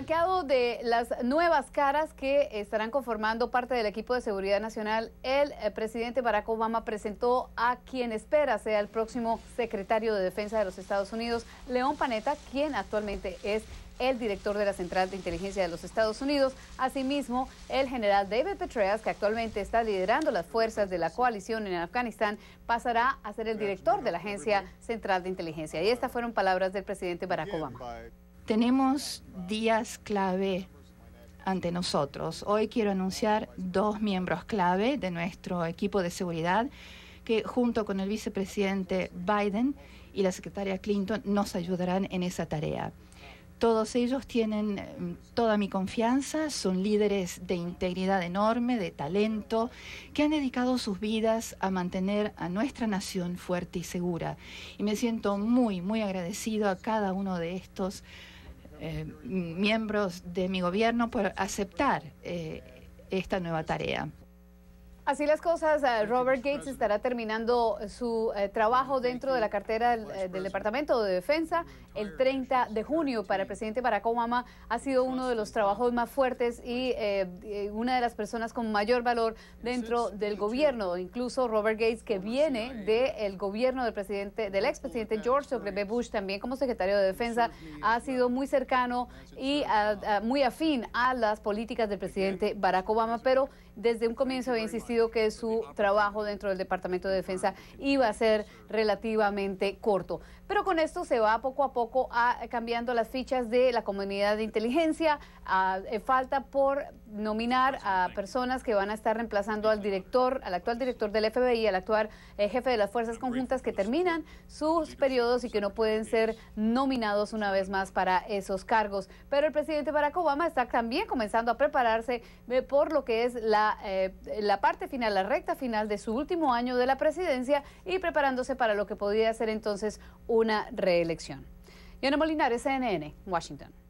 de las nuevas caras que estarán conformando parte del equipo de seguridad nacional, el eh, presidente Barack Obama presentó a quien espera sea el próximo secretario de Defensa de los Estados Unidos, León Panetta, quien actualmente es el director de la Central de Inteligencia de los Estados Unidos, asimismo el general David Petraeus, que actualmente está liderando las fuerzas de la coalición en Afganistán, pasará a ser el director de la Agencia Central de Inteligencia. Y estas fueron palabras del presidente Barack Obama. Tenemos días clave ante nosotros. Hoy quiero anunciar dos miembros clave de nuestro equipo de seguridad que junto con el vicepresidente Biden y la secretaria Clinton nos ayudarán en esa tarea. Todos ellos tienen em, toda mi confianza, son líderes de integridad enorme, de talento, que han dedicado sus vidas a mantener a nuestra nación fuerte y segura. Y me siento muy, muy agradecido a cada uno de estos eh, miembros de mi gobierno por aceptar eh, esta nueva tarea. Así las cosas, eh, Robert Gates estará terminando eh, su eh, trabajo dentro de la cartera del, Departamento de Defensa el 30 de junio. Para el presidente Barack Obama ha sido uno de los trabajos más fuertes y una de las personas con mayor valor dentro del gobierno. Incluso Robert Gates, que viene del gobierno del presidente, del expresidente George W. Bush, también como secretario de Defensa, ha sido muy cercano y ah, ah, muy afín a las políticas del presidente Barack Obama, pero desde un comienzo había insistido que su trabajo dentro del Departamento de Defensa iba a ser relativamente corto. Pero con esto se va poco a poco cambiando las fichas de la comunidad de inteligencia. Ah, eh, falta por nominar a personas que van a estar reemplazando al director, al actual director del FBI, al actual eh, jefe de las fuerzas conjuntas que terminan sus periodos y que no pueden ser nominados una vez más para esos cargos. Pero el presidente Barack Obama está también comenzando a prepararse eh, por lo que es la, la parte final, la recta final de su último año de la presidencia y preparándose para lo que podía ser entonces una reelección. Yana Molinares, CNN, Washington.